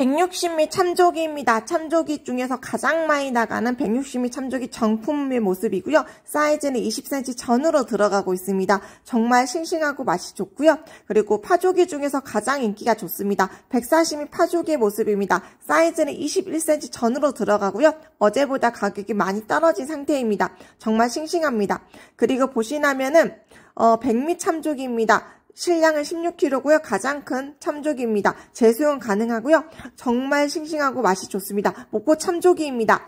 160미 참조기입니다. 참조기 중에서 가장 많이 나가는 160미 참조기 정품의 모습이고요. 사이즈는 20cm 전으로 들어가고 있습니다. 정말 싱싱하고 맛이 좋고요. 그리고 파조기 중에서 가장 인기가 좋습니다. 140미 파조기의 모습입니다. 사이즈는 21cm 전으로 들어가고요. 어제보다 가격이 많이 떨어진 상태입니다. 정말 싱싱합니다. 그리고 보시나면은 어, 0미 참조기입니다. 실량은 16kg고요. 가장 큰 참조기입니다. 재수용 가능하고요. 정말 싱싱하고 맛이 좋습니다. 목포 참조기입니다.